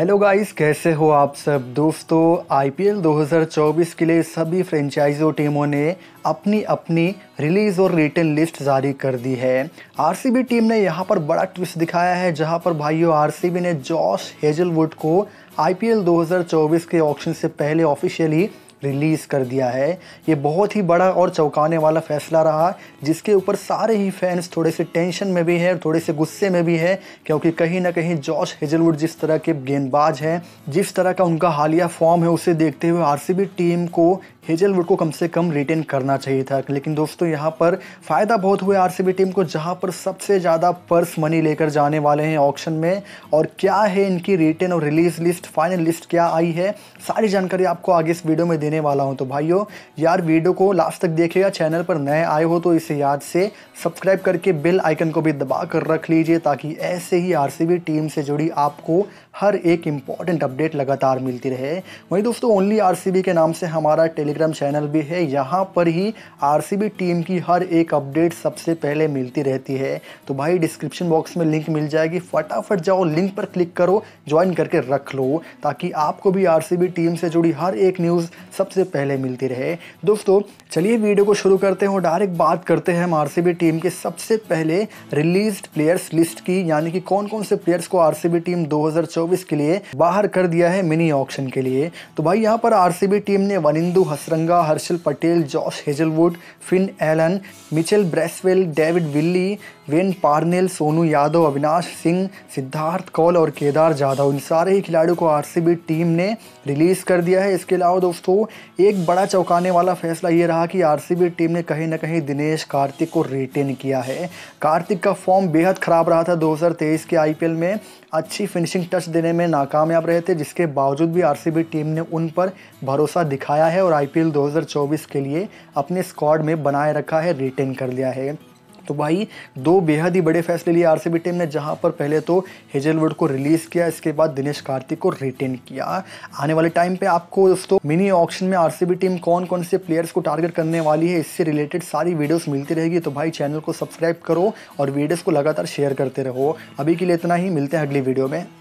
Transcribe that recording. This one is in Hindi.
हेलो गाइस कैसे हो आप सब दोस्तों आईपीएल 2024 के लिए सभी फ्रेंचाइजो टीमों ने अपनी अपनी रिलीज और रिटर्न लिस्ट जारी कर दी है आरसीबी टीम ने यहां पर बड़ा ट्विस्ट दिखाया है जहां पर भाइयों आरसीबी ने जॉश हेजलवुड को आईपीएल 2024 के ऑक्शन से पहले ऑफिशियली रिलीज़ कर दिया है ये बहुत ही बड़ा और चौंकाने वाला फैसला रहा जिसके ऊपर सारे ही फैंस थोड़े से टेंशन में भी है और थोड़े से गुस्से में भी है क्योंकि कहीं ना कहीं जॉश हेजलवुड जिस तरह के गेंदबाज हैं जिस तरह का उनका हालिया फॉर्म है उसे देखते हुए आर टीम को हेजलवुड को कम से कम रिटेन करना चाहिए था लेकिन दोस्तों यहाँ पर फ़ायदा बहुत हुआ आर टीम को जहाँ पर सबसे ज़्यादा पर्स मनी लेकर जाने वाले हैं ऑप्शन में और क्या है इनकी रिटेन और रिलीज लिस्ट फाइनल लिस्ट क्या आई है सारी जानकारी आपको आगे इस वीडियो में देने देने वाला हूँ तो भाइयों यार वीडियो को लास्ट तक देखिएगा चैनल पर नए आए हो तो इसे याद से सब्सक्राइब करके बेल आइकन को भी दबा कर रख लीजिए ताकि ऐसे ही आर टीम से जुड़ी आपको हर एक इम्पॉर्टेंट अपडेट लगातार मिलती रहे वहीं दोस्तों ओनली आर के नाम से हमारा टेलीग्राम चैनल भी है यहाँ पर ही आर टीम की हर एक अपडेट सबसे पहले मिलती रहती है तो भाई डिस्क्रिप्शन बॉक्स में लिंक मिल जाएगी फटाफट जाओ लिंक पर क्लिक करो ज्वाइन करके रख लो ताकि आपको भी आर टीम से जुड़ी हर एक न्यूज़ सबसे पहले मिलती रहे दोस्तों चलिए वीडियो को शुरू करते हैं और डायरेक्ट बात करते हैं हम आर टीम के सबसे पहले रिलीज प्लेयर्स लिस्ट की यानी कि कौन कौन से प्लेयर्स को आर टीम 2024 के लिए बाहर कर दिया है मिनी ऑप्शन के लिए तो भाई यहाँ पर आर टीम ने Wanindu Hasaranga Harshal Patel Josh Hazlewood Finn Allen Michael Bracewell David Willey Wayne Parnell Sonu Yadav Avinash Singh Siddharth Kaul और केदार जाधव इन सारे ही खिलाड़ियों को आर टीम ने रिलीज़ कर दिया है इसके अलावा दोस्तों एक बड़ा चौंकाने वाला फैसला ये रहा कि आर टीम ने कहीं ना कहीं दिनेश कार्तिक को रिटेन किया है कार्तिक का फॉर्म बेहद ख़राब रहा था दो के आई में अच्छी फिनिशिंग टच देने में नाकामयाब रहे थे जिसके बावजूद भी आर टीम ने उन पर भरोसा दिखाया है और आई 2024 के लिए अपने स्क्वाड में बनाए रखा है रिटेन कर लिया है तो भाई दो बेहद ही बड़े फैसले लिए आरसीबी टीम ने जहां पर पहले तो हेजलवुड को रिलीज किया इसके बाद दिनेश कार्तिक को रिटेन किया आने वाले टाइम पे आपको दोस्तों मिनी ऑप्शन में आरसीबी टीम कौन कौन से प्लेयर्स को टारगेट करने वाली है इससे रिलेटेड सारी वीडियोस मिलती रहेगी तो भाई चैनल को सब्सक्राइब करो और वीडियोस को लगातार शेयर करते रहो अभी के लिए इतना ही मिलते हैं अगली वीडियो में